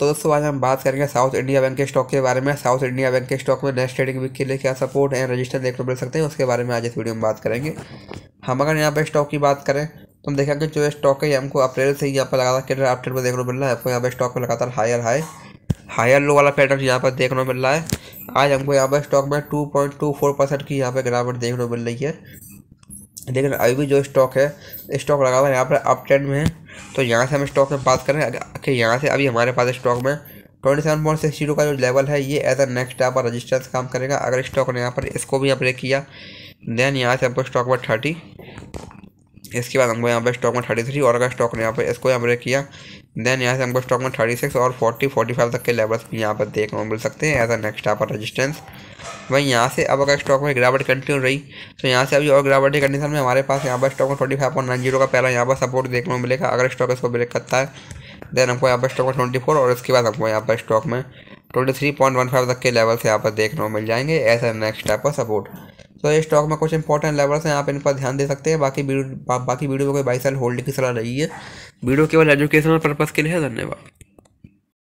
तो दोस्तों आज हम बात करेंगे साउथ इंडिया बैंक के स्टॉक के बारे में साउथ इंडिया बैंक के स्टॉक में नेक्स्ट ट्रेडिंग वीक के लिए क्या सपोर्ट एंड रजिस्टर देखने मिल सकते हैं उसके बारे में आज इस वीडियो में बात करेंगे हम अगर यहाँ पर स्टॉक की बात करें तो हम देखेंगे जो स्टॉक है हमको अप्रैल से ही यहाँ पर लगातार किधर अपडेट में देखने को मिल रहा है आपको यहाँ पर स्टॉक में लगातार हायर हाई हायर लो वाला पैटर्न यहाँ पर देखने को मिल रहा है आज हमको यहाँ पर स्टॉक में two point two four percent की यहाँ पर गिरावट देखने को मिल रही है लेकिन अभी भी जो स्टॉक है स्टॉक लगा हुआ है यहाँ पर अप ट्रेंड में है तो यहाँ से हम स्टॉक में बात करें कि यहाँ से अभी हमारे पास स्टॉक में twenty seven point six zero का जो लेवल है ये एज अ नेक्स्ट आप रजिस्टेंस काम करेगा अगर स्टॉक ने यहाँ पर इसको भी यहाँ ब्रेक किया देन यहाँ से हमको स्टॉक पर थर्टी इसके बाद हमको यहाँ पे स्टॉक में थर्टी थ्री और का स्टॉक ने यहाँ पे इसको यहाँ ब्रेक किया देन यहाँ से हमको स्टॉक में थर्टी सिक्स और फोर्टी फोर्टी फाइव तक के लेवल्स भी यहाँ पर देखने को मिल सकते हैं एज अ नेक्स्ट आप रजिस्टेंस वहीं यहाँ से अब अगर स्टॉक में गिरावट कंटिन्यू रही तो यहाँ से अभी और गिरावट की कंडीशन में हमारे पास यहाँ पर स्टॉक में twenty five point nine zero का पहला यहाँ पर सपोर्ट देखने को मिलेगा अगर स्टॉक इसको ब्रेक करता है देन हमको यहाँ पर स्टॉक में ट्वेंटी फोर और इसके बाद हमको यहाँ पर स्टॉक में twenty three point one five तक के लेवल से यहाँ पर देखने को मिल जाएंगे एज अ नेक्स्ट टाइप का सपोर्ट तो ये स्टॉक में कुछ इंपॉर्टेंट लेवल्स हैं आप इन पर ध्यान दे सकते हैं बाकी वीडियो बा, बाकी वीडियो को बाई सेल होल्ड की सलाह रही है वीडियो केवल एजुकेशनल पर्पज़ के लिए है धन्यवाद